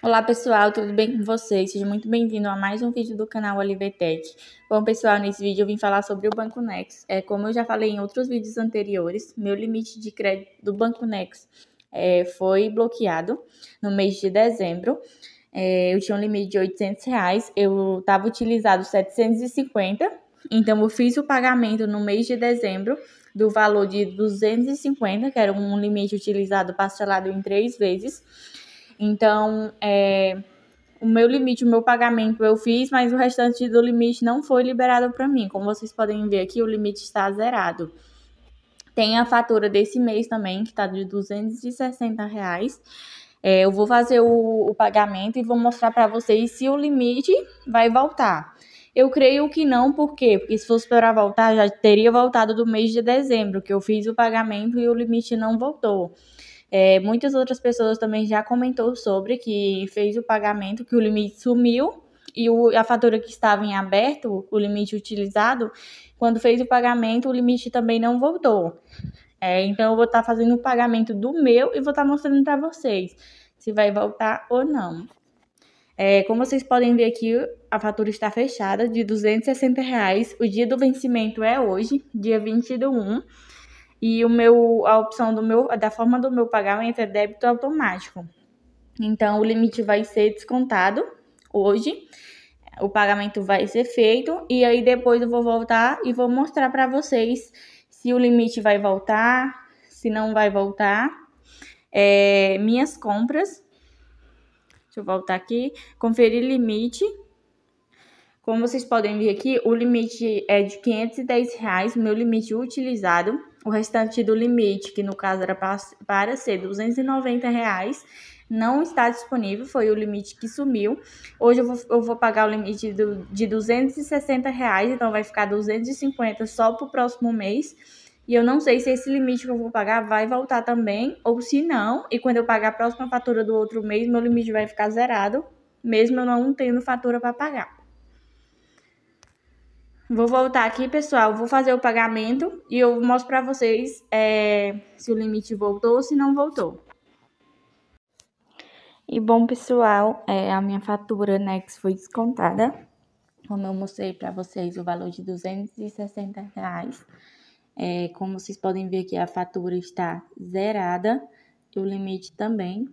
Olá pessoal, tudo bem com vocês? Seja muito bem-vindo a mais um vídeo do canal Olivetech. Bom pessoal, nesse vídeo eu vim falar sobre o Banco Nex. É, como eu já falei em outros vídeos anteriores, meu limite de crédito do Banco Nex é, foi bloqueado no mês de dezembro. É, eu tinha um limite de 800 reais, eu estava utilizando 750, então eu fiz o pagamento no mês de dezembro do valor de 250, que era um limite utilizado parcelado em três vezes. Então, é, o meu limite, o meu pagamento eu fiz, mas o restante do limite não foi liberado para mim. Como vocês podem ver aqui, o limite está zerado. Tem a fatura desse mês também, que está de 260 reais. É, eu vou fazer o, o pagamento e vou mostrar para vocês se o limite vai voltar. Eu creio que não, por quê? Porque se fosse para voltar, já teria voltado do mês de dezembro, que eu fiz o pagamento e o limite não voltou. É, muitas outras pessoas também já comentou sobre que fez o pagamento, que o limite sumiu e o, a fatura que estava em aberto, o limite utilizado, quando fez o pagamento, o limite também não voltou. É, então, eu vou estar tá fazendo o pagamento do meu e vou estar tá mostrando para vocês se vai voltar ou não. É, como vocês podem ver aqui, a fatura está fechada de R$ 260. Reais. O dia do vencimento é hoje, dia 20 do 1 e o meu a opção do meu da forma do meu pagamento é débito automático. Então o limite vai ser descontado hoje. O pagamento vai ser feito e aí depois eu vou voltar e vou mostrar para vocês se o limite vai voltar, se não vai voltar. É, minhas compras. Deixa eu voltar aqui, conferir limite como vocês podem ver aqui, o limite é de 510 reais, meu limite utilizado. O restante do limite, que no caso era para, ser 290 reais, não está disponível, foi o limite que sumiu. Hoje eu vou, eu vou pagar o limite do, de 260 reais, então vai ficar 250 só para o próximo mês. E eu não sei se esse limite que eu vou pagar vai voltar também, ou se não, e quando eu pagar a próxima fatura do outro mês, meu limite vai ficar zerado, mesmo eu não tendo fatura para pagar. Vou voltar aqui, pessoal. Vou fazer o pagamento e eu mostro para vocês é, se o limite voltou ou se não voltou. E bom, pessoal, é, a minha fatura Nex né, foi descontada. Como eu mostrei para vocês, o valor de 260 reais. É, como vocês podem ver aqui, a fatura está zerada e o limite também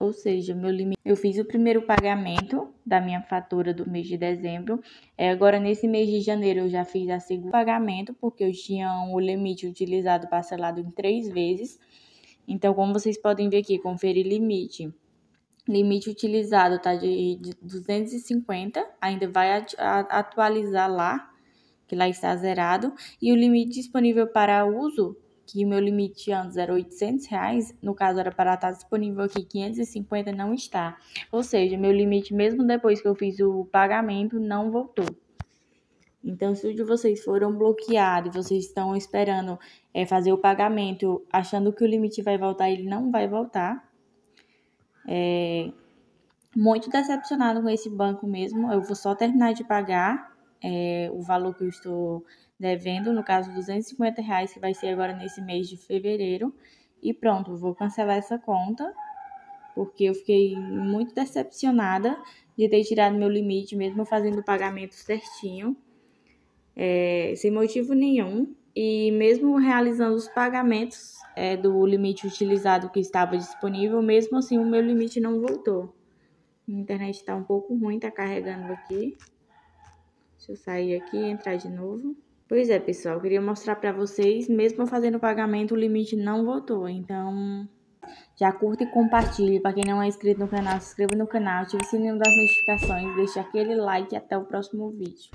ou seja, meu limite. Eu fiz o primeiro pagamento da minha fatura do mês de dezembro. É, agora, nesse mês de janeiro, eu já fiz a segundo pagamento, porque eu tinha o limite utilizado parcelado em três vezes. Então, como vocês podem ver aqui, conferir limite. Limite utilizado está de 250, ainda vai atualizar lá, que lá está zerado. E o limite disponível para uso que o meu limite antes era 800 reais, no caso era para estar disponível aqui 550, não está. Ou seja, meu limite mesmo depois que eu fiz o pagamento não voltou. Então, se o de vocês foram bloqueados, vocês estão esperando é, fazer o pagamento, achando que o limite vai voltar, ele não vai voltar. É, muito decepcionado com esse banco mesmo. Eu vou só terminar de pagar é, o valor que eu estou devendo, no caso 250 reais que vai ser agora nesse mês de fevereiro. E pronto, vou cancelar essa conta, porque eu fiquei muito decepcionada de ter tirado meu limite, mesmo fazendo o pagamento certinho, é, sem motivo nenhum. E mesmo realizando os pagamentos é, do limite utilizado que estava disponível, mesmo assim o meu limite não voltou. A internet está um pouco ruim, está carregando aqui. Deixa eu sair aqui e entrar de novo. Pois é, pessoal, eu queria mostrar para vocês, mesmo fazendo o pagamento, o limite não voltou. Então, já curta e compartilhe. Para quem não é inscrito no canal, se inscreva no canal, ative o sininho das notificações, deixe aquele like e até o próximo vídeo.